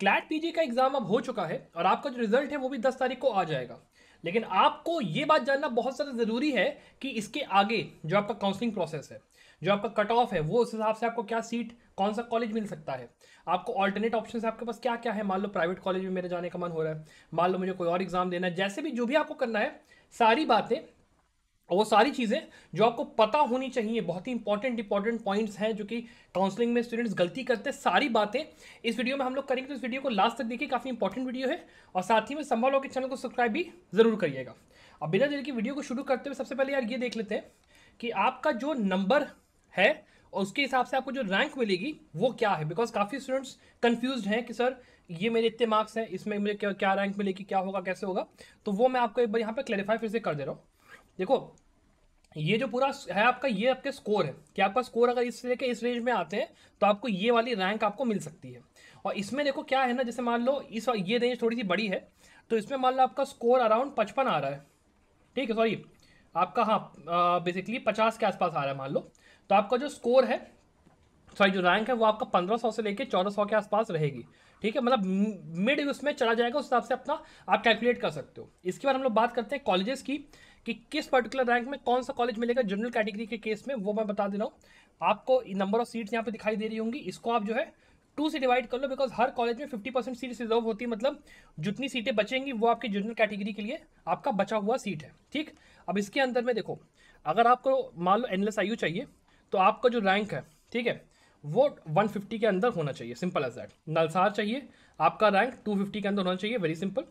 CLAT PG का exam अब हो चुका है और आपका जो रिजल्ट है वो भी दस तारीख को आ जाएगा लेकिन आपको ये बात जानना बहुत ज़्यादा ज़रूरी है कि इसके आगे जो आपका काउंसलिंग प्रोसेस है जो आपका कट ऑफ है वो उस हिसाब से आपको क्या सीट कौन सा कॉलेज मिल सकता है आपको ऑल्टरनेट ऑप्शन आपके पास क्या क्या है मान लो प्राइवेट कॉलेज में मेरे जाने का मन हो रहा है मान लो मुझे कोई और एग्ज़ाम देना है जैसे भी जो भी आपको करना है सारी बातें और वो सारी चीज़ें जो आपको पता होनी चाहिए बहुत ही इंपॉर्टेंट इंपॉर्टेंट पॉइंट्स हैं जो कि काउंसलिंग में स्टूडेंट्स गलती करते हैं सारी बातें इस वीडियो में हम लोग करेंगे तो इस वीडियो को लास्ट तक देखिए काफ़ी इंपॉर्टेंट वीडियो है और साथ ही में संभव हो कि चैनल को सब्सक्राइब भी ज़रूर करिएगा अब बिना देर की वीडियो को शुरू करते हुए सबसे पहले यार ये देख लेते हैं कि आपका जो नंबर है और उसके हिसाब से आपको जो रैंक मिलेगी वो क्या है बिकॉज काफ़ी स्टूडेंट्स कंफ्यूज हैं कि सर ये मेरे इतने मार्क्स हैं इसमें मुझे क्या रैंक मिलेगी क्या होगा कैसे होगा तो वो मैं आपको एक बार यहाँ पर क्लैरिफाई फिर से कर दे रहा हूँ देखो ये जो पूरा है आपका ये आपके स्कोर है कि आपका स्कोर अगर इस लेके इस रेंज में आते हैं तो आपको ये वाली रैंक आपको मिल सकती है और इसमें देखो क्या है ना जैसे मान लो इस ये रेंज थोड़ी सी बड़ी है तो इसमें मान लो आपका स्कोर अराउंड पचपन आ रहा है ठीक है सॉरी आपका हाँ बेसिकली पचास के आसपास आ रहा है मान लो तो आपका जो स्कोर है सॉरी जो रैंक है वो आपका पंद्रह सौ से लेकर चौदह सौ के आसपास रहेगी ठीक है मतलब मिड उसमें चला जाएगा उस हिसाब से अपना आप कैलकुलेट कर सकते हो इसके बाद हम लोग बात करते हैं कॉलेजेस की कि किस पर्टिकुलर रैंक में कौन सा कॉलेज मिलेगा जनरल कैटेगरी के केस में वो मैं बता दे रहा हूँ आपको नंबर ऑफ सीट्स यहाँ पे दिखाई दे रही होंगी इसको आप जो है टू से डिवाइड कर लो बिकॉज हर कॉलेज में फिफ्टी परसेंट सीट रिजर्व होती है मतलब जितनी सीटें बचेंगी वो आपकी जनरल कैटेगरी के लिए आपका बचा हुआ सीट है ठीक अब इसके अंदर में देखो अगर आपको मान लो एन एस आई यू चाहिए तो आपका जो रैंक है ठीक है वो 150 के अंदर होना चाहिए सिंपल एज दैट नलसार चाहिए आपका रैंक 250 के अंदर होना चाहिए वेरी सिंपल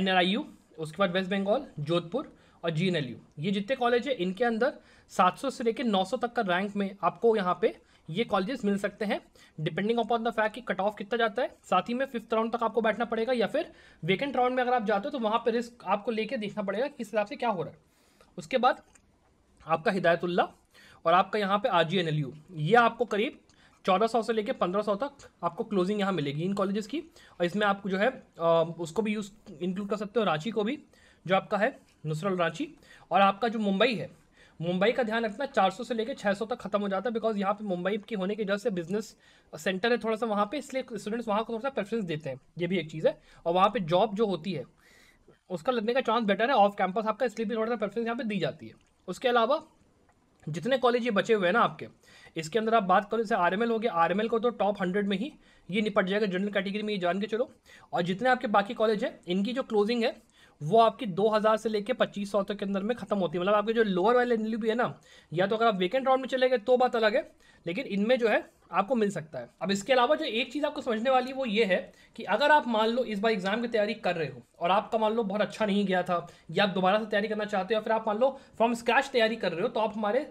एन उसके बाद वेस्ट बंगाल जोधपुर और जी ये जितने कॉलेज है इनके अंदर 700 से लेकर 900 तक का रैंक में आपको यहाँ पे ये कॉलेजेस मिल सकते हैं डिपेंडिंग अपॉन द फैक्ट कि कट ऑफ कितना जाता है साथ ही में फिफ्थ राउंड तक आपको बैठना पड़ेगा या फिर वेकेंट राउंड में अगर आप जाते हो तो वहाँ पर रिस्क आपको लेके देखना पड़ेगा किस हिसाब से क्या हो रहा है उसके बाद आपका हिदायतुल्ला और आपका यहाँ पे R G N L U ये आपको करीब चौदह सौ से लेकर पंद्रह सौ तक आपको क्लोजिंग यहाँ मिलेगी इन कॉलेजेस की और इसमें आप जो है उसको भी यूज़ इंक्लूड कर सकते हो रांची को भी जो आपका है नुसरल रांची और आपका जो मुंबई है मुंबई का ध्यान रखना 400 से लेकर 600 तक खत्म हो जाता है बिकॉज यहाँ पे मुंबई की होने की वजह से बिजनेस सेंटर है थोड़ा सा वहाँ पे इसलिए स्टूडेंट्स वहाँ को थोड़ा सा प्रेफरेंस देते हैं ये भी एक चीज़ है और वहाँ पे जॉब जो होती है उसका लगने का चांस बेटर है ऑफ कैंपस आपका इसलिए भी थोड़ा सा प्रेफरेंस यहाँ पर दी जाती है उसके अलावा जितने कॉलेज ये बचे हुए हैं ना आपके इसके अंदर आप बात करो जैसे आर एम एल हो गया आर एम एल को तो टॉप हंड्रेड में ही ये निपट जाएगा जनरल कैटेगरी में ये जान के चलो और जितने आपके बाकी कॉलेज हैं इनकी जो क्लोजिंग है वो आपकी 2000 से लेके 2500 तक के अंदर में खत्म होती है मतलब आपके जो लोअर वाले एन है ना या तो अगर आप वेकेंट राउंड में चले गए तो बात अलग है लेकिन इनमें जो है आपको मिल सकता है अब इसके अलावा जो एक चीज़ आपको समझने वाली है वो ये है कि अगर आप मान लो इस बार एग्जाम की तैयारी कर रहे हो और आपका मान लो बहुत अच्छा नहीं गया था या आप दोबारा से तैयारी करना चाहते हो फिर आप मान लो फ्रॉम स्क्रैच तैयारी कर रहे हो तो आप हमारे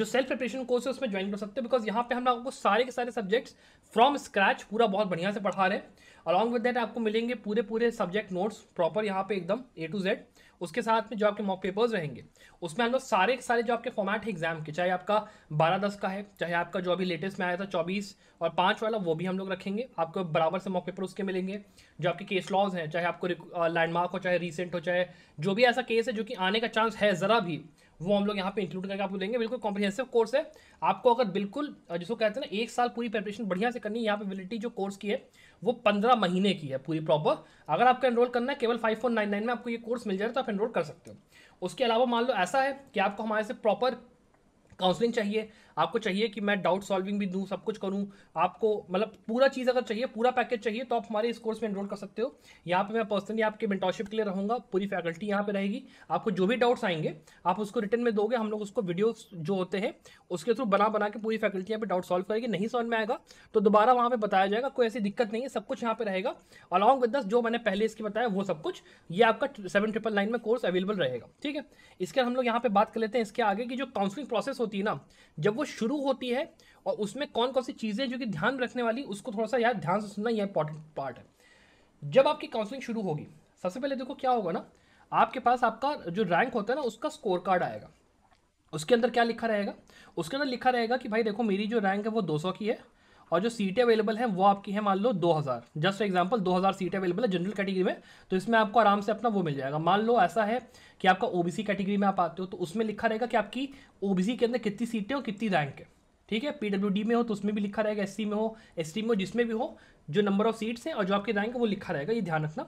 जो सेल्फ प्रिपरेशन कोर्स है उसमें ज्वाइन कर सकते हो बिकॉज यहाँ पे हम आपको सारे के सारे सब्जेक्ट्स फ्रॉम स्क्रैच पूरा बहुत बढ़िया से पढ़ा रहे हैं अलॉन्ग विद डैट आपको मिलेंगे पूरे पूरे सब्जेक्ट नोट्स प्रॉपर यहाँ पे एकदम ए टू जेड उसके साथ में जो आपके मॉक पेपर्स रहेंगे उसमें हम लोग सारे के सारे जो आपके फॉर्मेट है एग्जाम के चाहे आपका बारह दस का है चाहे आपका जो अभी लेटेस्ट में आया था चौबीस और पाँच वाला वो भी हम लोग रखेंगे आपको बराबर से मॉक पेपर उसके मिलेंगे जो आपके केस लॉज हैं चाहे आपको लैंडमार्क हो चाहे रिसेंट हो चाहे जो भी ऐसा केस है जो कि आने का चांस है ज़रा भी वो हम लोग यहाँ पे इंक्लूड करके आपको देंगे बिल्कुल कॉम्प्रिहेंसिव कोर्स है आपको अगर बिल्कुल जिसको कहते हैं ना एक साल पूरी प्रिपरेशन बढ़िया से करनी है यहाँ पे वैलिडिटी जो कोर्स की है वो पंद्रह महीने की है पूरी प्रॉपर अगर आपको एनरोल करना है केवल फाइव फोर नाइन नाइन में आपको ये कोर्स मिल जाए तो आप एनरोल कर सकते हो उसके अलावा मान लो ऐसा है कि आपको हमारे से प्रॉपर काउंसलिंग चाहिए आपको चाहिए कि मैं डाउट सॉल्विंग भी दूँ सब कुछ करूँ आपको मतलब पूरा चीज़ अगर चाहिए पूरा पैकेज चाहिए तो आप हमारे इस कोर्स में इनरोल कर सकते हो यहाँ पर मैं पर्सनली आपके मेंटरशिप के लिए रहूँगा पूरी फैकल्टी यहाँ पर रहेगी आपको जो भी डाउट्स आएंगे आप उसको रिटर्न में दोगे हम लोग उसको वीडियो जो होते हैं उसके थ्रू बना बना के पूरी फैकल्टी यहाँ पर डाउट सॉल्व करेगी नहीं सॉल्व में आएगा तो दोबारा वहाँ पर बताया जाएगा कोई ऐसी दिक्कत नहीं है सब कुछ यहाँ पर रहेगा अलॉन्ग विद दस जो मैंने पहले इसकी बताया वो सब कुछ ये आपका सेवन ट्रिपल नाइन में कोर्स अवेलेबल रहेगा ठीक है इसके हम लोग यहाँ पे बात कर लेते हैं इसके आगे की जो काउंसलिंग प्रोसेस होती है ना जब वो वो शुरू होती है और उसमें कौन कौन सी चीज़ें जो कि ध्यान रखने वाली उसको थोड़ा सा यार ध्यान से सुनना यह इंपॉर्टेंट पार्ट है जब आपकी काउंसलिंग शुरू होगी सबसे पहले देखो क्या होगा ना आपके पास आपका जो रैंक होता है ना उसका स्कोर कार्ड आएगा उसके अंदर क्या लिखा रहेगा उसके अंदर लिखा रहेगा कि भाई देखो मेरी जो रैंक है वो 200 की है और जो सीटें अवेलेबल हैं वो आपकी है मान लो 2000 जस्ट फॉर एग्जांपल 2000 सीटें अवेलेबल है जनरल कैटेगरी में तो इसमें आपको आराम से अपना वो मिल जाएगा मान लो ऐसा है कि आपका ओबीसी कैटेगरी में आप आते हो तो उसमें लिखा रहेगा कि आपकी ओबीसी के अंदर कितनी सीटें और कितनी रैंक है ठीक है पीडब्ल्यू में हो तो उसमें भी लिखा रहेगा एस में हो एस में हो जिसमें भी हो जो नंबर ऑफ सीट्स हैं और जो आपकी रैंक है वो लिखा रहेगा ये ध्यान रखना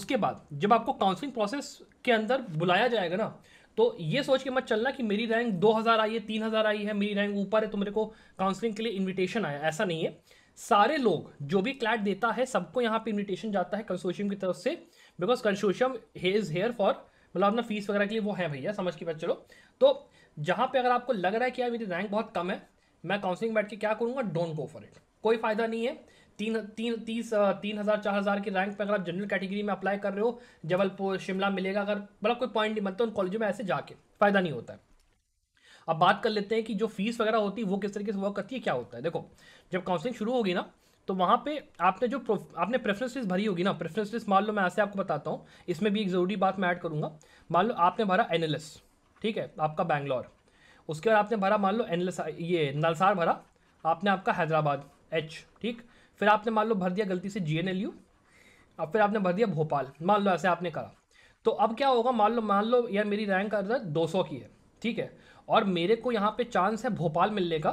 उसके बाद जब आपको काउंसलिंग प्रोसेस के अंदर बुलाया जाएगा ना तो ये सोच के मत चलना कि मेरी रैंक 2000 आई है 3000 आई है मेरी रैंक ऊपर है तो मेरे को काउंसलिंग के लिए इनविटेशन आया ऐसा नहीं है सारे लोग जो भी क्लैट देता है सबको यहाँ पे इनविटेशन जाता है कंसोशियम की तरफ से because consortium he is here for मतलब अपना फीस वगैरह के लिए वो है भैया समझ के चलो तो जहाँ पे अगर आपको लग रहा है कि यार मेरी रैंक बहुत कम है मैं काउंसलिंग बैठ के क्या करूँगा डोंट गो फॉर इट कोई फ़ायदा नहीं है तीन तीन तीस तीन हज़ार चार हज़ार की रैंक पर अगर आप जनरल कैटेगरी में अप्लाई कर रहे हो जबलपुर शिमला मिलेगा अगर मतलब कोई पॉइंट नहीं बनता उन कॉलेजों में ऐसे जाके फ़ायदा नहीं होता है अब बात कर लेते हैं कि जो फीस वगैरह होती है वो किस तरीके से वर्क करती है क्या होता है देखो जब काउंसलिंग शुरू होगी ना तो वहाँ पे आपने जो आपने प्रेफरेंस लिस्ट भरी होगी ना प्रेफरेंस लिस्ट मान लो मैं ऐसे आपको बताता हूँ इसमें भी एक ज़रूरी बात मैं ऐड करूँगा मान लो आपने भरा एनएलएस ठीक है आपका बैंगलोर उसके बाद आपने भरा मान लो एनएलएस ये नलसार भरा आपने आपका हैदराबाद एच ठीक फिर आपने मान लो भर दिया गलती से जी एन एल यू अब फिर आपने भर दिया भोपाल मान लो ऐसे आपने करा तो अब क्या होगा मान लो मान लो यार मेरी रैंक अगर दो सौ की है ठीक है और मेरे को यहाँ पे चांस है भोपाल मिलने का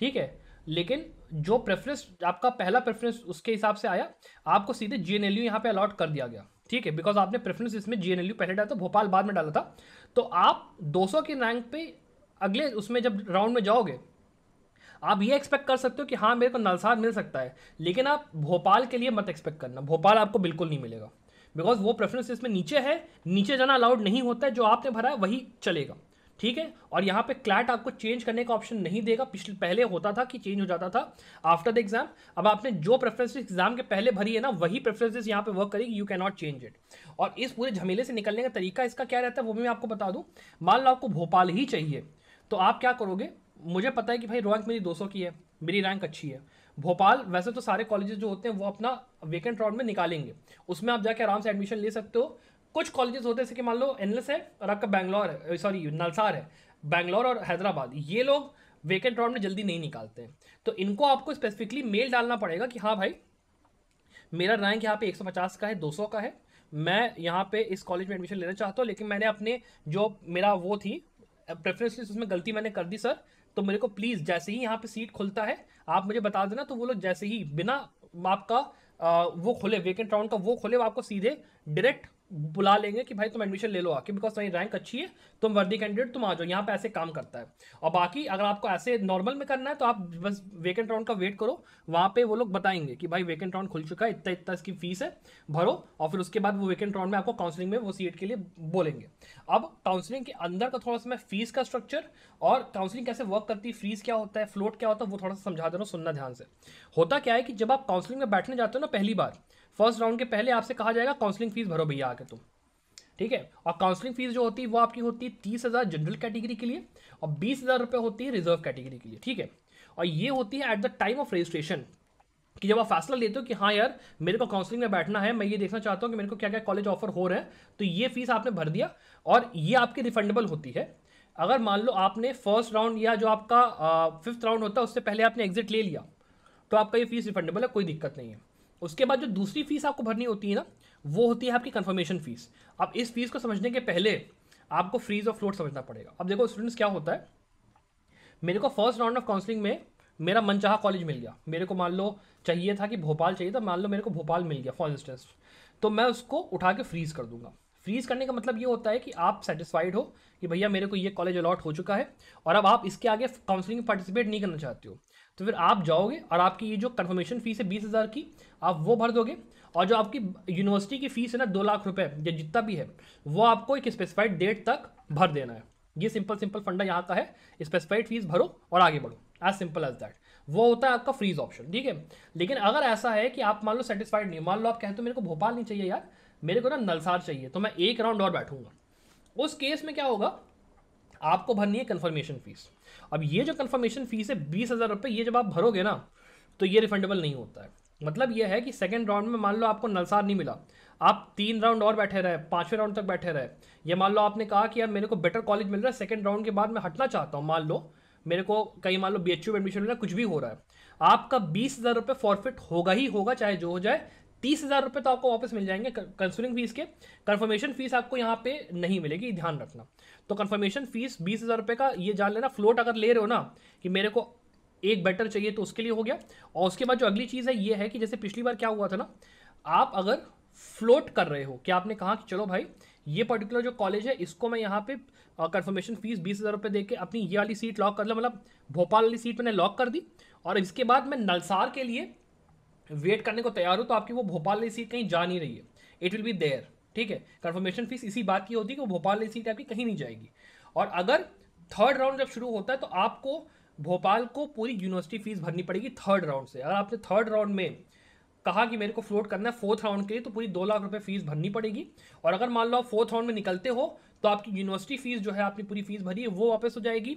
ठीक है लेकिन जो प्रेफरेंस आपका पहला प्रेफरेंस उसके हिसाब से आया आपको सीधे जी एन एल यू यहाँ पर अलॉट कर दिया गया ठीक है बिकॉज आपने प्रेफरेंस इसमें जी एन एल यू पहले डाला था भोपाल बाद में डाला था तो आप 200 की रैंक पे अगले उसमें जब राउंड में जाओगे आप ये एक्सपेक्ट कर सकते हो कि हाँ मेरे को नलसाद मिल सकता है लेकिन आप भोपाल के लिए मत एक्सपेक्ट करना भोपाल आपको बिल्कुल नहीं मिलेगा बिकॉज वो प्रेफरेंस इसमें नीचे है नीचे जाना अलाउड नहीं होता है जो आपने भरा है वही चलेगा ठीक है और यहाँ पे क्लैट आपको चेंज करने का ऑप्शन नहीं देगा पिछले पहले होता था कि चेंज हो जाता था आफ्टर द एग्जाम अब आपने जो प्रेफरेंसेस एग्जाम के पहले भरी है ना वही प्रेफरेंसेस यहाँ पे वर्क करेगी you can not change it और इस पूरे झमेले से निकलने का तरीका इसका क्या रहता है वो भी मैं आपको बता दूँ मान लो आपको भोपाल ही चाहिए तो आप क्या करोगे मुझे पता है कि भाई रैंक मेरी 200 की है मेरी रैंक अच्छी है भोपाल वैसे तो सारे कॉलेजेस जो होते हैं वो अपना वेकेंट राउंड में निकालेंगे उसमें आप जाके आराम से एडमिशन ले सकते हो कुछ कॉलेजेस होते हैं जैसे कि मान लो एनलेस है और आपका बैंगलोर है सॉरी नलसार है बैंगलोर और हैदराबाद ये लोग वेकेंट राउंड में जल्दी नहीं निकालते हैं तो इनको आपको स्पेसिफिकली मेल डालना पड़ेगा कि हाँ भाई मेरा रैंक यहाँ पे 150 का है 200 का है मैं यहाँ पे इस कॉलेज में एडमिशन लेना चाहता हूँ लेकिन मैंने अपने जो मेरा वो थी प्रेफरेंस उसमें गलती मैंने कर दी सर तो मेरे को प्लीज़ जैसे ही यहाँ पे सीट खुलता है आप मुझे बता देना तो वो लोग जैसे ही बिना आपका आ, वो खोले वेकेंट राउंड का वो खोले वो आपको सीधे डायरेक्ट बुला लेंगे कि भाई तुम एडमिशन ले लो आके बिकॉज तुम्हारी रैंक अच्छी है तुम वर्दी कैंडिडेट तुम आ जाओ यहाँ पे ऐसे काम करता है और बाकी अगर आपको ऐसे नॉर्मल में करना है तो आप बस वेकेंट राउंड का वेट करो वहाँ पे वो लोग बताएंगे कि भाई वेकेंट राउंड खुल चुका है इतना इतना इसकी फीस है भरो और फिर उसके बाद वो वेकेंट राउंड में आपको काउंसलिंग में वो सीट के लिए बोलेंगे अब काउंसलिंग के अंदर का थोड़ा सा मैं फीस का स्ट्रक्चर और काउंसलिंग कैसे वर्क करती है फीस क्या होता है फ्लोट क्या होता है वो थोड़ा सा समझा दे रहा हूँ सुनना ध्यान से होता क्या है कि जब आप काउंसलिंग में बैठने जाते हो ना पहली बार फर्स्ट राउंड के पहले आपसे कहा जाएगा काउंसलिंग फीस भरो भैया आके तुम ठीक है और काउंसलिंग फीस जो होती है वो आपकी होती है तीस हज़ार जनरल कैटेगरी के लिए और बीस हज़ार रुपये होती है रिजर्व कैटेगरी के लिए ठीक है और ये होती है at the time of registration कि जब आप फैसला लेते हो कि हाँ यार मेरे को काउंसलिंग में बैठना है मैं ये देखना चाहता हूँ कि मेरे को क्या क्या कॉलेज ऑफर हो रहा है तो ये फीस आपने भर दिया और ये आपकी रिफंडेबल होती है अगर मान लो आपने फर्स्ट राउंड या जो आपका फिफ्थ राउंड होता है उससे पहले आपने एग्जिट ले लिया तो आपका ये फीस रिफंडेबल है कोई दिक्कत नहीं है उसके बाद जो दूसरी फीस आपको भरनी होती है ना वो होती है आपकी कन्फर्मेशन फ़ीस अब इस फीस को समझने के पहले आपको फ्रीज और फ्लोट समझना पड़ेगा अब देखो स्टूडेंट्स क्या होता है मेरे को फर्स्ट राउंड ऑफ काउंसलिंग में मेरा मनचाहा कॉलेज मिल गया मेरे को मान लो चाहिए था कि भोपाल चाहिए था मान लो मेरे को भोपाल मिल गया फॉर इंस्टेंस तो मैं उसको उठा के फ्रीज़ कर दूंगा फ्रीज़ करने का मतलब ये होता है कि आप सेटिस्फाइड हो कि भैया मेरे को ये कॉलेज अलॉट हो चुका है और अब आप इसके आगे काउंसलिंग में पार्टिसिपेट नहीं करना चाहते हो तो फिर आप जाओगे और आपकी ये जो कन्फर्मेशन फ़ीस है बीस हज़ार की आप वो भर दोगे और जो आपकी यूनिवर्सिटी की फ़ीस है ना दो लाख रुपए या जितना भी है वो आपको एक स्पेसिफाइड डेट तक भर देना है ये सिंपल सिंपल फंडा यहाँ का है स्पेसिफाइड फीस भरो और आगे बढ़ो एज सिंपल एज दैट वो होता है आपका फ्रीज ऑप्शन ठीक है लेकिन अगर ऐसा है कि आप मान लो सेटिस्फाइड नहीं मान लो आप कहते हो मेरे को भोपाल नहीं चाहिए यार मेरे को ना नलसार चाहिए तो मैं एक राउंड और बैठूंगा उस केस में क्या होगा आपको भरनी है कन्फर्मेशन फीस अब ये जो कन्फर्मेशन फीस है बीस हज़ार रुपये ये जब आप भरोगे ना तो ये रिफंडेबल नहीं होता है मतलब ये है कि सेकेंड राउंड में मान लो आपको नलसार नहीं मिला आप तीन राउंड और बैठे रहे पाँचवें राउंड तक बैठे रहे ये मान लो आपने कहा कि यार मेरे को बेटर कॉलेज मिल रहा है सेकेंड राउंड के बाद मैं हटना चाहता हूँ मान लो मेरे को कहीं मान लो बी एच यू एडमिशन मिल रहा है कुछ भी हो रहा है आपका बीस हज़ार रुपये फॉरफिट होगा ही होगा चाहे जो हो जाए तीस हज़ार रुपये तो आपको वापस मिल जाएंगे कंसलिंग फीस के कंफर्मेशन फीस आपको यहाँ पे नहीं मिलेगी ध्यान रखना तो कंफर्मेशन फीस बीस हज़ार रुपये का ये जान लेना फ्लोट अगर ले रहे हो ना कि मेरे को एक बेटर चाहिए तो उसके लिए हो गया और उसके बाद जो अगली चीज़ है ये है कि जैसे पिछली बार क्या हुआ था ना आप अगर फ्लोट कर रहे हो कि आपने कहा कि चलो भाई ये पर्टिकुलर जो कॉलेज है इसको मैं यहाँ पे कंफर्मेशन फीस बीस हज़ार रुपये दे के अपनी ये वाली सीट लॉक कर लो मतलब भोपाल वाली सीट मैंने लॉक कर दी और इसके बाद मैं नलसार के लिए वेट करने को तैयार हो तो आपकी वो भोपाल वाली सीट कहीं जा नहीं रही है इट विल बी देयर ठीक है कन्फर्मेशन फीस इसी बात की होती है कि वो भोपाल वाली सीट आपकी कहीं नहीं जाएगी और अगर थर्ड राउंड जब शुरू होता है तो आपको भोपाल को पूरी यूनिवर्सिटी फीस भरनी पड़ेगी थर्ड राउंड से अगर आपने थर्ड राउंड में कहा कि मेरे को फ्लोट करना है फोर्थ राउंड के लिए तो पूरी दो लाख रुपए फीस भरनी पड़ेगी और अगर मान लो आप फोर्थ राउंड में निकलते हो तो आपकी यूनिवर्सिटी फीस जो है आपने पूरी फीस भरी है वो वापस हो जाएगी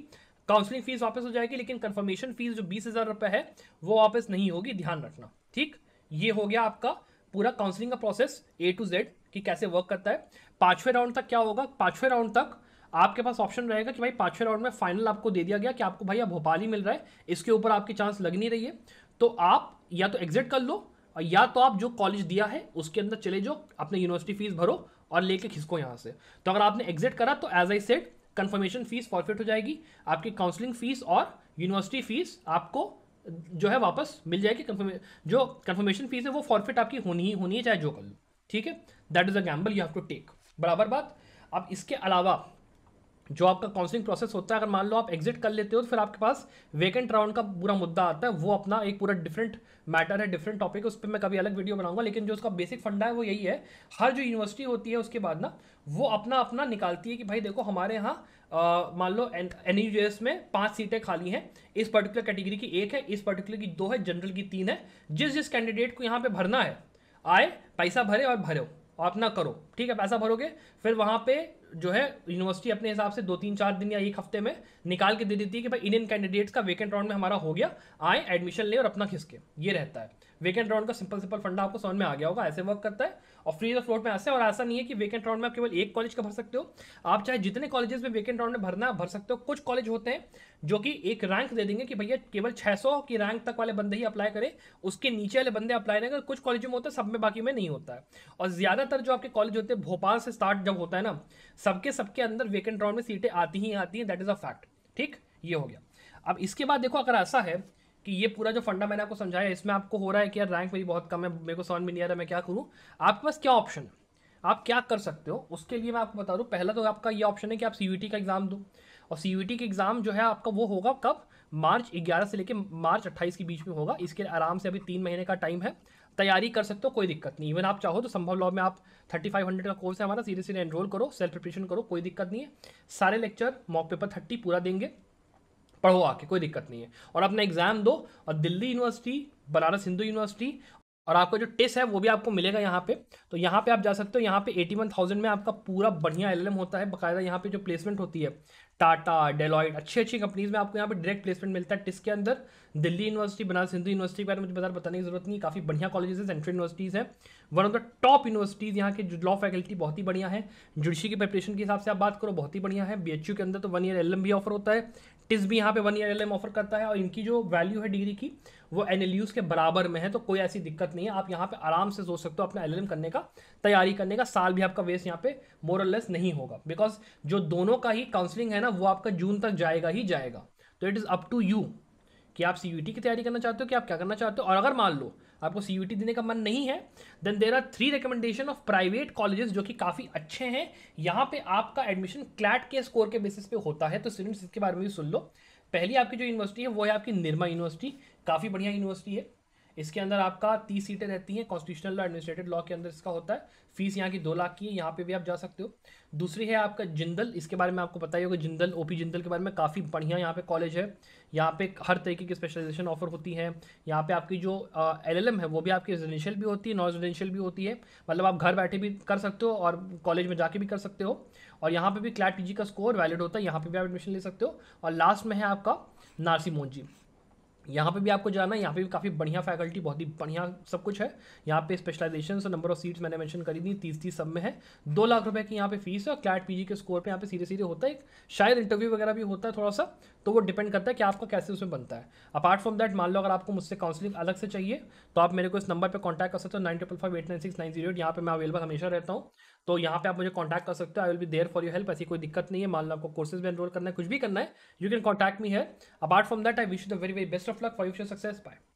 काउंसलिंग फीस वापस हो जाएगी लेकिन कन्फर्मेशन फीस जो बीस हज़ार रुपये है वो वापस नहीं होगी ध्यान रखना ठीक ये हो गया आपका पूरा काउंसलिंग का प्रोसेस ए टू जेड कि कैसे वर्क करता है पाँचवें राउंड तक क्या होगा पाँचवें राउंड तक आपके पास ऑप्शन रहेगा कि भाई पाँचवें राउंड में फाइनल आपको दे दिया गया कि आपको भैया भोपाल ही मिल रहा है इसके ऊपर आपकी चांस लग नहीं रही है तो आप या तो एग्जिट कर लो या तो आप जो कॉलेज दिया है उसके अंदर चले जाओ अपने यूनिवर्सिटी फीस भरो और लेके खिसको यहाँ से तो अगर आपने एग्जिट करा तो as I said confirmation fee forfeit हो जाएगी आपकी काउंसलिंग फीस और यूनिवर्सिटी फीस आपको जो है वापस मिल जाएगी कन्फर्मे जो कन्फर्मेशन फीस है वो फॉरफिट आपकी होनी ही होनी है चाहे जो कर लो ठीक है that is a gamble you have to take बराबर बात अब इसके अलावा जो आपका काउंसलिंग प्रोसेस होता है अगर मान लो आप एग्जिट कर लेते हो तो फिर आपके पास वेकेंट राउंड का पूरा मुद्दा आता है वो अपना एक पूरा डिफरेंट मैटर है डिफरेंट टॉपिक है उस पर मैं कभी अलग वीडियो बनाऊंगा लेकिन जो उसका बेसिक फंडा है वो यही है हर जो यूनिवर्सिटी होती है उसके बाद ना वो अपना अपना निकालती है कि भाई देखो हमारे यहाँ मान लो एन एस e में पांच सीटें खाली हैं इस पर्टिकुलर कैटेगरी की एक है इस पर्टिकुलर की दो है जनरल की तीन है जिस जिस कैंडिडेट को यहाँ पे भरना है आए पैसा भरे और भरो और अपना करो ठीक है पैसा भरोगे फिर वहाँ पे जो है यूनिवर्सिटी अपने हिसाब से दो तीन चार दिन या एक हफ्ते में निकाल के दे देती है कि भाई इन इन कैंडिडेट्स का वेकेंट राउंड में हमारा हो गया आए एडमिशन ले और अपना खिसके ये रहता है वेकेंट राउंड का सिंपल सिंपल फंडा आपको समझ में आ गया होगा ऐसे वर्क करता है और फ्री ऑफ फ्लोट में ऐसे और ऐसा नहीं है कि वेकेंट राउंड में आप केवल एक कॉलेज का भर सकते हो आप चाहे जितने कॉलेजेस में वेकेंट राउंड में भरना भर सकते हो कुछ कॉलेज होते हैं जो कि एक रैंक दे देंगे कि भैया केवल 600 की रैंक तक वाले बंदे ही अप्लाई करें उसके नीचे वाले बंदे अप्लाई नहीं करें कुछ कॉलेज में होता है सब में बाकी में नहीं होता है और ज़्यादातर जो आपके कॉलेज होते हैं भोपाल से स्टार्ट जब होता है ना सबके सबके अंदर वेकेंट राउंड में सीटें आती ही आती हैं दैट इज़ अ फैक्ट ठीक ये हो गया अब इसके बाद देखो अगर ऐसा है कि ये पूरा जो फंडा मैंने आपको समझाया इसमें आपको हो रहा है कि यार रैंक मेरी बहुत कम है मेरे को समझ में नहीं आ रहा मैं क्या करूँ आपके पास क्या ऑप्शन है आप क्या कर सकते हो उसके लिए मैं आपको बता दूँ पहला तो आपका ये ऑप्शन है कि आप सी का एग्ज़ाम दो और सी के एग्ज़ाम जो है आपका वो होगा कब मार्च 11 से लेकर मार्च 28 के बीच में होगा इसके आराम से अभी तीन महीने का टाइम है तैयारी कर सकते हो कोई दिक्कत नहीं इवन आप चाहो तो संभव लॉ में आप 3500 का कोर्स है हमारा सीधे सीधे एनरोल करो सेल्फ प्रिपरेशन करो कोई दिक्कत नहीं है सारे लेक्चर मॉक पेपर थर्टी पूरा देंगे पढ़ो आके कोई दिक्कत नहीं है और अपना एग्ज़ाम दो और दिल्ली यूनिवर्सिटी बनारस हिंदू यूनिवर्सिटी और आपका जो टेस्ट है वो भी आपको मिलेगा यहाँ पे तो यहाँ पे आप जा सकते हो यहाँ पे एटी वन थाउजेंड में आपका पूरा बढ़िया एलएलएम होता है बकायदा यहाँ पे जो प्लेसमेंट होती है टाटा डेलॉइट अच्छी अच्छी कंपनीज में आपको यहाँ पे डायरेक्ट प्लेसमेंट मिलता है टिस के अंदर दिल्ली यूनिवर्सिटी बनारस हिंदू यूनिवर्सिटी के बारे में मुझे बता बताने की जरूरत नहीं काफ़ी बढ़िया कॉलेजेस है सेंट्रल यूनिवर्सिटीज़ हैं one of the top universities यहाँ की लॉ फैकल्टी बहुत ही बढ़िया है जुडिशी की प्रिपरेशन के हिसाब से आप बात करो बहुत ही बढ़िया है बी के अंदर तो वन ईयर एल भी ऑफर होता है टिस भी यहाँ पे वन ईयर एल ऑफर करता है और इनकी जो वैल्यू है डिग्री की वो एन के बराबर में है तो कोई ऐसी दिक्कत नहीं है आप यहाँ पे आराम से सोच सकते हो अपना एल करने का तैयारी करने का साल भी आपका वेस्ट यहाँ पे मोरलेस नहीं होगा बिकॉज जो दोनों का ही काउंसलिंग है ना वो आपका जून तक जाएगा ही जाएगा तो it is up to you कि आप सी की तैयारी करना चाहते हो कि आप क्या करना चाहते हो और अगर मान लो आपको सी देने का मन नहीं है then there are three recommendation of private colleges जो कि काफ़ी अच्छे हैं यहाँ पे आपका एडमिशन क्लैट के स्कोर के बेसिस पे होता है तो स्टूडेंट्स इसके बारे में भी सुन लो पहली आपकी जो यूनिवर्सिटी है वो है आपकी निर्मा यूनिवर्सिटी काफ़ी बढ़िया यूनिवर्सिटी है इसके अंदर आपका तीस सीटें रहती हैं कॉन्स्टिट्यूशनल लॉ एडमिनिस्ट्रेटिव लॉ के अंदर इसका होता है फीस यहाँ की दो लाख की है यहाँ पे भी आप जा सकते हो दूसरी है आपका जिंदल इसके बारे में आपको पता ही होगा जिंदल ओपी जिंदल के बारे में काफ़ी बढ़िया यहाँ पे कॉलेज है यहाँ पे हर तरीके की स्पेशलाइजेशन ऑफर होती है यहाँ पे आपकी जो एल uh, है वो भी आपकी रेजिडेंशियल भी होती है नॉन रेजिडेंशियल भी होती है मतलब आप घर बैठे भी कर सकते हो और कॉलेज में जाके भी कर सकते हो और यहाँ पर भी क्लैट पी का स्कोर वैलिड होता है यहाँ पर भी आप एडमिशन ले सकते हो और लास्ट में है आपका नारसी जी यहाँ पे भी आपको जाना है यहाँ पे भी काफ़ी बढ़िया फैकल्टी बहुत ही बढ़िया सब कुछ है यहाँ पे स्पेशलाइजेशन और नंबर ऑफ सीट्स मैंने मेंशन करी थी तीस तीस सब में है दो लाख रुपए की यहाँ पे फीस है और क्लैट पीजी के स्कोर पे यहाँ पे सीधे सीधे होता है शायद इंटरव्यू वगैरह भी होता है थोड़ा सा तो वो डिपेंड करता है कि आपका कैसे उसमें बनता है अपार्ट फ्रॉम दैट मान लो अगर आपको मुझसे काउंसलिंग अलग से चाहिए तो आप मेरे को इस नंबर पर कॉन्टैक्ट कर सकते हो nine triple five eight nine six nine zero eight यहाँ पर मैं अवेलेबल हमेशा रहता हूँ तो यहाँ पे आप मुझे कॉन्टैक्ट कर सकते हो I will be there for you help ऐसी कोई दिक्कत नहीं है मान लो आपको कोर्सेज में एनरोल करना है कुछ भी करना है यू कैन कॉन्टैक्ट मी है apart from that I wish the very very best of luck for you success bye